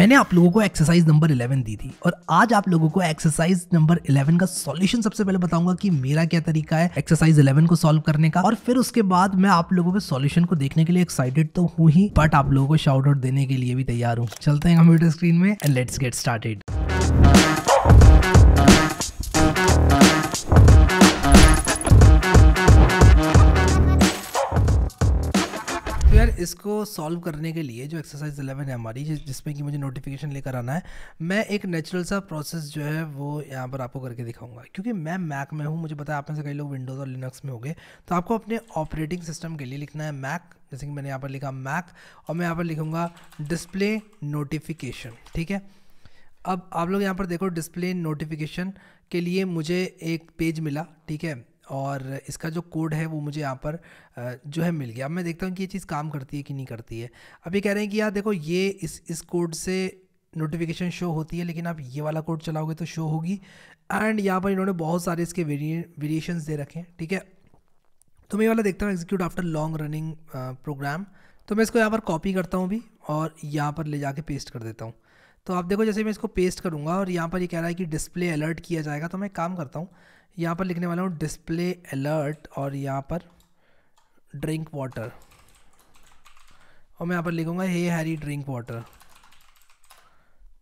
मैंने आप लोगों को एक्सरसाइज नंबर 11 दी थी और आज आप लोगों को एक्सरसाइज नंबर 11 का सॉल्यूशन सबसे पहले बताऊंगा कि मेरा क्या तरीका है एक्सरसाइज 11 को सॉल्व करने का और फिर उसके बाद मैं आप लोगों के सॉल्यूशन को देखने के लिए एक्साइटेड तो हूँ ही बट आप लोगों को शाउट आउट देने के लिए भी तैयार हूँ चलते हैं कंप्यूटर स्क्रीन में एंड लेट्स गेट स्टार्टेड इसको सॉल्व करने के लिए जो एक्सरसाइज इलेवन है हमारी जिसमें कि मुझे नोटिफिकेशन लेकर आना है मैं एक नेचुरल सा प्रोसेस जो है वो यहाँ पर आपको करके दिखाऊंगा क्योंकि मैं मैक में हूँ मुझे पता है आप में से कई लोग विंडोज़ और लिनक्स में हो गए तो आपको अपने ऑपरेटिंग सिस्टम के लिए लिखना है मैक जैसे कि मैंने यहाँ पर लिखा मैक और मैं यहाँ पर लिखूँगा डिस्प्ले नोटिफिकेशन ठीक है अब आप लोग यहाँ पर देखो डिस्प्ले नोटिफिकेशन के लिए मुझे एक पेज मिला ठीक है और इसका जो कोड है वो मुझे यहाँ पर जो है मिल गया अब मैं देखता हूँ कि ये चीज़ काम करती है कि नहीं करती है अब ये कह रहे हैं कि यार देखो ये इस इस कोड से नोटिफिकेशन शो होती है लेकिन आप ये वाला कोड चलाओगे तो शो होगी एंड यहाँ पर इन्होंने बहुत सारे इसके वेरिएशन दे रखे हैं ठीक है तो मैं ये वाला देखता हूँ execute after long running program तो मैं इसको यहाँ पर कॉपी करता हूँ भी और यहाँ पर ले जाके पेस्ट कर देता हूँ तो आप देखो जैसे मैं इसको पेस्ट करूँगा और यहाँ पर ये कह रहा है कि डिस्प्ले अलर्ट किया जाएगा तो मैं काम करता हूँ यहाँ पर लिखने वाला हूँ डिस्प्ले अलर्ट और यहाँ पर ड्रिंक वाटर और मैं यहाँ पर लिखूँगा हे हैरी ड्रिंक वाटर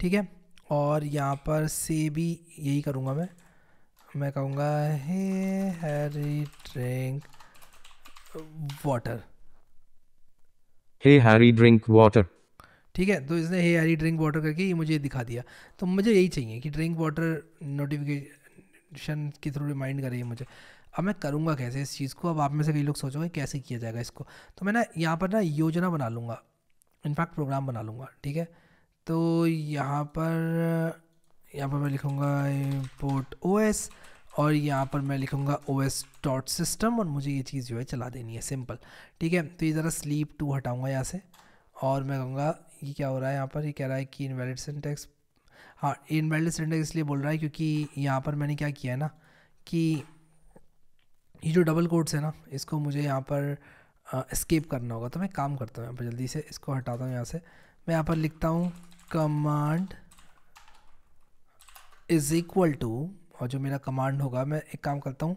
ठीक है और यहाँ पर से भी यही करूँगा मैं मैं कहूँगा hey Harry drink water hey Harry drink water ठीक है तो इसने हे आरी ड्रिंक वाटर करके ये मुझे दिखा दिया तो मुझे यही चाहिए कि ड्रिंक वाटर नोटिफिकेशन के थ्रू रिमाइंड करे मुझे अब मैं करूँगा कैसे इस चीज़ को अब आप में से कई लोग सोचोगे कैसे किया जाएगा इसको तो मैं ना यहाँ पर ना योजना बना लूँगा इनफैक्ट प्रोग्राम बना लूँगा ठीक है तो यहाँ पर यहाँ पर मैं लिखूँगा इम्पोर्ट ओ एस और यहाँ पर मैं लिखूँगा ओ एस डॉट सिस्टम और मुझे ये चीज़ जो है चला देनी है सिंपल ठीक है तो ये ज़रा स्लीप टू हटाऊँगा यहाँ से और मैं कहूँगा ये क्या हो रहा है यहाँ पर ये कह रहा है कि इनवैलिड सिंटेक्स हाँ इनवैलिड सिंटेक्स इसलिए बोल रहा है क्योंकि यहाँ पर मैंने क्या किया है ना कि ये जो डबल कोट्स है ना इसको मुझे यहाँ पर स्केप करना होगा तो मैं काम करता हूँ यहाँ पर जल्दी से इसको हटाता हूँ यहाँ से मैं यहाँ पर लिखता हूँ कमांड इज़ इक्वल टू और जो मेरा कमांड होगा मैं एक काम करता हूँ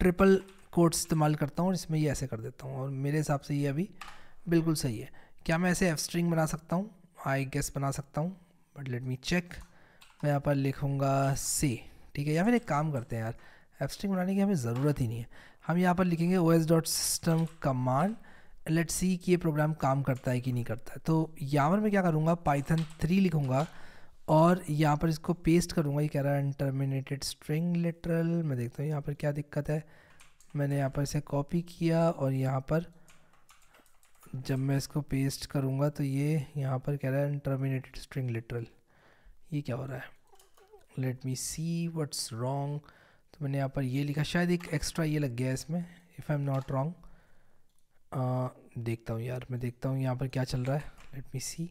ट्रिपल कोट्स इस्तेमाल करता हूँ और इसमें ये ऐसे कर देता हूँ और मेरे हिसाब से ये अभी बिल्कुल सही है क्या मैं ऐसे एफ स्ट्रिंग बना सकता हूँ आई गेस बना सकता हूँ बट लेट मी चेक मैं यहाँ पर लिखूँगा सी ठीक है या फिर एक काम करते हैं यार एफ स्ट्रिंग बनाने की हमें ज़रूरत ही नहीं है हम यहाँ पर लिखेंगे O S dot system command let see कि ये प्रोग्राम काम करता है कि नहीं करता है तो यहाँ पर मैं क्या करूँगा पाइथन थ्री लिखूँगा और यहाँ पर इसको पेस्ट करूँगा ये कह रहा है इंटरमिनेटेड स्ट्रिंग लेटरल मैं देखता हूँ यहाँ पर क्या दिक्कत है मैंने यहाँ पर इसे कॉपी किया और यहाँ पर जब मैं इसको पेस्ट करूँगा तो ये यहाँ पर कह रहा है टर्मिनेटेड स्ट्रिंग लिटरल ये क्या हो रहा है let me see what's wrong तो मैंने यहाँ पर ये लिखा शायद एक एक्स्ट्रा ये लग गया इसमें if I am not wrong देखता हूँ यार मैं देखता हूँ यहाँ पर क्या चल रहा है लेट मी सी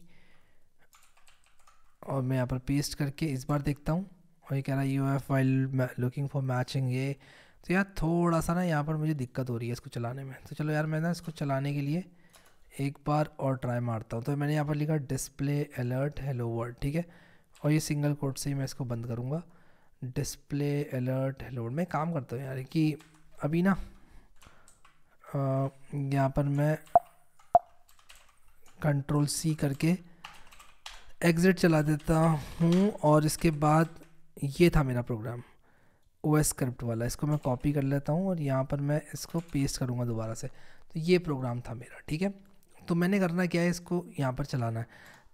और मैं यहाँ पर पेस्ट करके इस बार देखता हूँ और ये कह रहा है U F while looking for matching ये तो यार थोड़ा सा ना यहाँ पर मुझे दिक्कत हो रही है इसको चलाने में तो चलो यार मैं ना इसको चलाने के लिए एक बार और ट्राई मारता हूँ तो मैंने यहाँ पर लिखा डिस्प्ले अलर्ट हेलो वर्ल्ड ठीक है और ये सिंगल कोड से ही मैं इसको बंद करूँगा डिस्प्ले अलर्ट हेलो वर्ल्ड मैं काम करता हूँ यार कि अभी ना यहाँ पर मैं कंट्रोल सी करके एग्ज़िट चला देता हूँ और इसके बाद ये था मेरा प्रोग्राम ओ एस स्क्रिप्ट वाला इसको मैं कॉपी कर लेता हूँ और यहाँ पर मैं इसको पेस्ट करूँगा दोबारा से तो ये प्रोग्राम था मेरा ठीक है तो मैंने करना क्या है इसको यहाँ पर चलाना है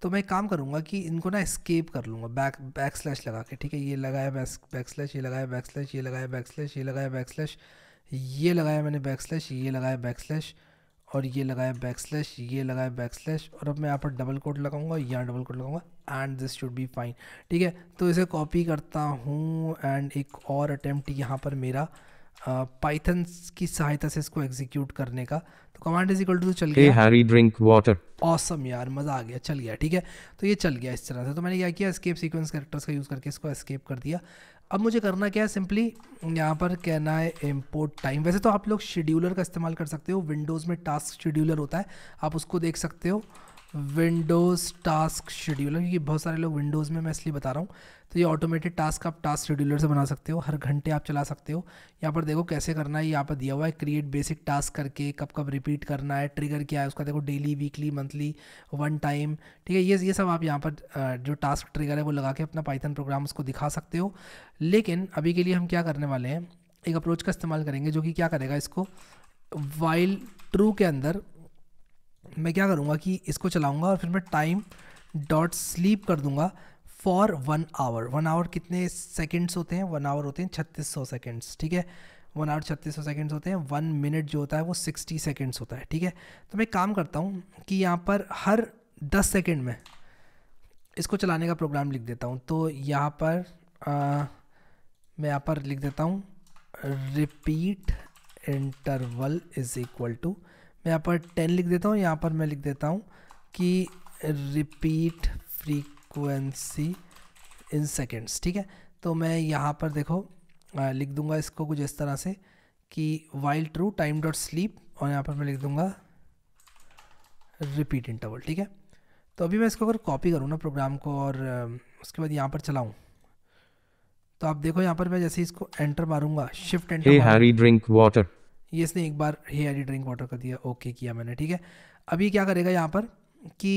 तो मैं काम करूँगा कि इनको ना स्केप कर लूँगा बैक बैक स्लैश लगा के ठीक है ये लगाया बैक स्लैश ये लगाया बैक स्लैश ये लगाया बैक स्लैश ये लगाया बैक स्लैश ये लगाया मैंने बैक स्लैश ये लगाया बैक स्लैश और ये लगाया बैक स्लैश ये लगाया बैक स्लैश और अब मैं यहाँ पर डबल कोट लगाऊंगा यहाँ डबल कोट लगाऊंगा and this should be fine ठीक है तो इसे कॉपी करता हूँ एंड एक और अटैम्प्ट यहाँ पर मेरा पाइथन की सहायता से इसको एग्जीक्यूट करने का तो कमांड इज इक्वल टू चल गया हैरी ड्रिंक वाटर ऑसम यार मज़ा आ गया चल गया ठीक है तो ये चल गया इस तरह से तो मैंने क्या किया एस्केप सीक्वेंस कैरेक्टर्स का यूज़ करके इसको एस्केप कर दिया अब मुझे करना क्या है सिंपली यहाँ पर कहना है इम्पोर्ट टाइम वैसे तो आप लोग शेड्यूलर का इस्तेमाल कर सकते हो विंडोज़ में टास्क शेड्यूलर होता है आप उसको देख सकते हो विंडोज़ टास्क शेड्यूलर क्योंकि बहुत सारे लोग विंडोज़ में मैं इसलिए बता रहा हूँ तो ये ऑटोमेटेड टास्क आप टास्क शेड्यूलर से बना सकते हो हर घंटे आप चला सकते हो यहाँ पर देखो कैसे करना है यहाँ पर दिया हुआ है क्रिएट बेसिक टास्क करके कब कब रिपीट करना है ट्रिगर क्या है उसका देखो daily weekly monthly one time ठीक है ये ये सब आप यहाँ पर जो टास्क ट्रिगर है वो लगा के अपना पाइथन प्रोग्राम उसको दिखा सकते हो लेकिन अभी के लिए हम क्या करने वाले हैं एक अप्रोच का इस्तेमाल करेंगे जो कि क्या करेगा इसको वाइल ट्रू के अंदर मैं क्या करूँगा कि इसको चलाऊँगा और फिर मैं टाइम डॉट स्लीप कर दूँगा for one hour one hour कितने सेकेंड्स होते हैं वन आवर होते हैं छत्तीस सौ सेकेंड्स ठीक है वन आवर छत्तीस सौ सेकेंड्स होते हैं वन मिनट जो होता है वो सिक्सटी सेकेंड्स होता है ठीक है तो मैं काम करता हूँ कि यहाँ पर हर दस सेकेंड में इसको चलाने का प्रोग्राम लिख देता हूँ तो यहाँ पर आ, मैं यहाँ पर लिख देता हूँ repeat interval is equal to मैं यहाँ पर टेन लिख देता हूँ यहाँ पर मैं लिख देता हूँ कि रिपीट फ्रीक्वेंसी इन सेकेंड्स ठीक है तो मैं यहाँ पर देखो लिख दूँगा इसको कुछ इस तरह से कि while true time dot sleep और यहाँ पर मैं लिख दूँगा रिपीट इंटरवल ठीक है तो अभी मैं इसको अगर कॉपी करूँ ना प्रोग्राम को और उसके बाद यहाँ पर चलाऊँ तो आप देखो यहाँ पर मैं जैसे इसको एंटर मारूंगा shift enter Harry drink water ये इसने एक बार हे आई ड्रिंक वाटर कर दिया ओके किया मैंने ठीक है अभी क्या करेगा यहाँ पर कि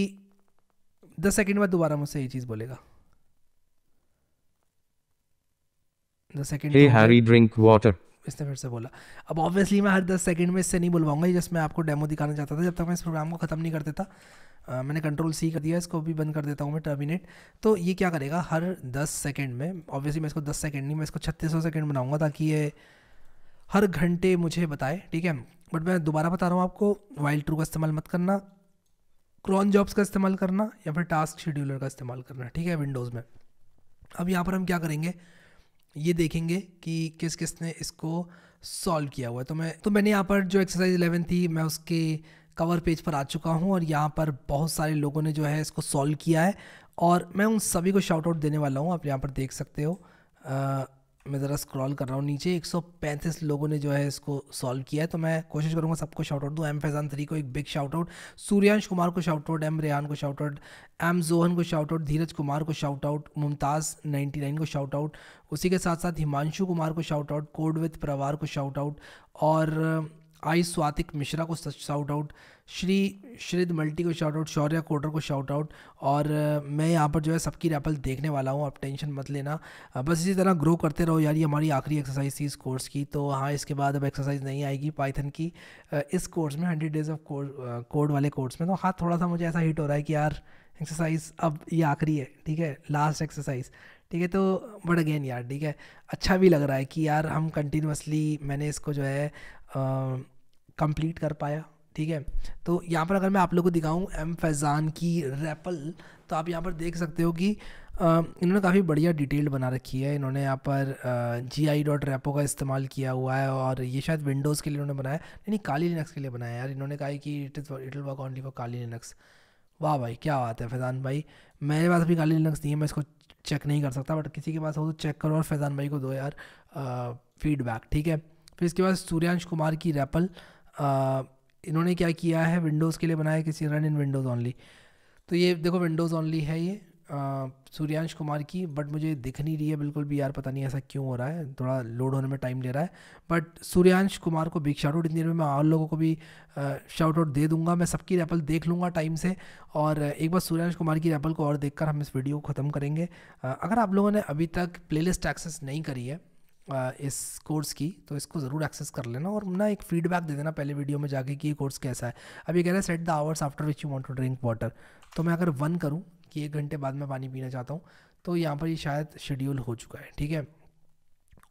दस सेकेंड बाद दोबारा मुझसे ये चीज़ बोलेगा दस सेकेंड तो हैरी ड्रिंक वाटर इसने फिर से बोला अब ऑब्वियसली मैं हर दस सेकंड में इससे नहीं मैं आपको डेमो दिखाना चाहता था जब तक मैं इस प्रोग्राम को ख़त्म नहीं मैंने कंट्रोल सी कर दिया इसको भी बंद कर देता हूँ मैं टर्मिनेट तो ये क्या करेगा हर दस में ऑब्वियसली मैं इसको दस सेकेंड नहीं मैं इसको छत्तीस ताकि ये हर घंटे मुझे बताए ठीक है बट मैं दोबारा बता रहा हूँ आपको वाइल्ड ट्रू का इस्तेमाल मत करना क्रॉन जॉब्स का इस्तेमाल करना या फिर टास्क शेड्यूलर का इस्तेमाल करना ठीक है विंडोज़ में अब यहाँ पर हम क्या करेंगे ये देखेंगे कि किस किस ने इसको सॉल्व किया हुआ है तो मैं तो मैंने यहाँ पर जो एक्सरसाइज इलेवन थी मैं उसके कवर पेज पर आ चुका हूँ और यहाँ पर बहुत सारे लोगों ने जो है इसको सॉल्व किया है और मैं उन सभी को शाउट आउट देने वाला हूँ आप यहाँ पर देख सकते हो मैं ज़रा स्क्रॉल कर रहा हूँ नीचे एक सौ पैंतीस लोगों ने जो है इसको सॉल्व किया है तो मैं कोशिश करूँगा सबको शाउट आउट दूँ एम फैजान थ्री को एक big shout out Suryansh Kumar को शाउट आउट एम रेहान को शाउट आउट एम जोहन को शॉट आउट धीरज कुमार को shout out Mumtaz ninety nine को शॉट आउट उसी के साथ साथ हिमांशु कुमार को शाउट आउट कोडविथ प्रवार को शाउट आउट और आई स्वातिक मिश्रा को shout out Shri Shrid multi को शाउट आउट शौर्य कोटर को शाउट आउट और मैं यहाँ पर जो है सबकी रैपल देखने वाला हूँ आप टेंशन मत लेना बस इसी तरह ग्रो करते रहो यार ये हमारी आखिरी एक्सरसाइज थी इस कोर्स की तो हाँ इसके बाद अब एक्सरसाइज नहीं आएगी पाइथन की इस कोर्स में हंड्रेड डेज ऑफ कोड वाले कोर्स में तो हाँ थोड़ा सा मुझे ऐसा हिट हो रहा है कि यार एक्सरसाइज अब ये आखिरी है ठीक है लास्ट एक्सरसाइज ठीक है तो बट अगेन यार ठीक है अच्छा भी लग रहा है कि यार हम कंटिन्यूसली मैंने इसको जो है आ, कंप्लीट कर पाया ठीक है तो यहाँ पर अगर मैं आप लोग को दिखाऊँ एम फैज़ान की रैपल तो आप यहाँ पर देख सकते हो कि इन्होंने काफ़ी बढ़िया डिटेल्ड बना रखी है इन्होंने यहाँ पर जी आई डॉट रेपो का इस्तेमाल किया हुआ है और ये शायद विंडोज़ के लिए इन्होंने बनाया नहीं नहीं काली लिनक्स के लिए बनाया यार इन्होंने कहा कि it is it will work only for Kali Linux वाह भाई क्या बात है फैज़ान भाई मेरे पास अभी काली लिनक्स नहीं है मैं इसको चेक नहीं कर सकता बट किसी के पास हो तो चेक करो और फैज़ान भाई को दो यार फीडबैक ठीक है फिर इसके बाद सूर्यांश कुमार की रैपल इन्होंने क्या किया है विंडोज़ के लिए बनाया किसी रन इन विंडोज़ ऑनली तो ये देखो विंडोज़ ऑनली है ये सूर्यांश कुमार की बट मुझे दिख नहीं रही है बिल्कुल भी यार पता नहीं ऐसा क्यों हो रहा है थोड़ा लोड होने में टाइम ले रहा है बट सूर्यांश कुमार को बिग शाउट इतनी देर में मैं और लोगों को भी शाउट आउट दे दूंगा मैं सबकी रैपल देख लूँगा टाइम से और एक बार सूर्यांश कुमार की रैपल को और देख हम इस वीडियो को ख़त्म करेंगे अगर आप लोगों ने अभी तक प्लेलिस्ट एक्सेस नहीं करी है इस कोर्स की तो इसको ज़रूर एक्सेस कर लेना और ना एक फीडबैक दे देना पहले वीडियो में जाके कि ये कोर्स कैसा है अब ये कह रहा है set the hours after which you want to drink water तो मैं अगर वन करूँ कि एक घंटे बाद मैं पानी पीना चाहता हूँ तो यहाँ पर ये शायद शेड्यूल हो चुका है ठीक है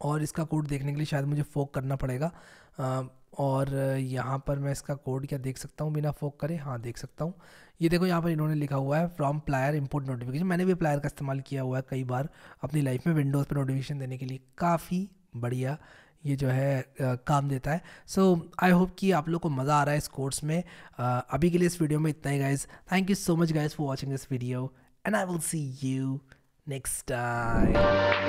और इसका कोड देखने के लिए शायद मुझे फोक करना पड़ेगा और यहाँ पर मैं इसका कोड क्या देख सकता हूँ बिना फोक करे हाँ देख सकता हूँ ये देखो यहाँ पर इन्होंने लिखा हुआ है फ्रॉम प्लायर इम्पोर्ट नोटिफिकेशन मैंने भी प्लायर का इस्तेमाल किया हुआ है कई बार अपनी लाइफ में विंडोज़ पर नोटिफिकेशन देने के लिए काफ़ी बढ़िया ये जो है आ, काम देता है सो आई होप कि आप लोग को मज़ा आ रहा है इस कोर्स में आ, अभी के लिए इस वीडियो में इतना ही guys thank you so much guys for watching this video and I will see you next time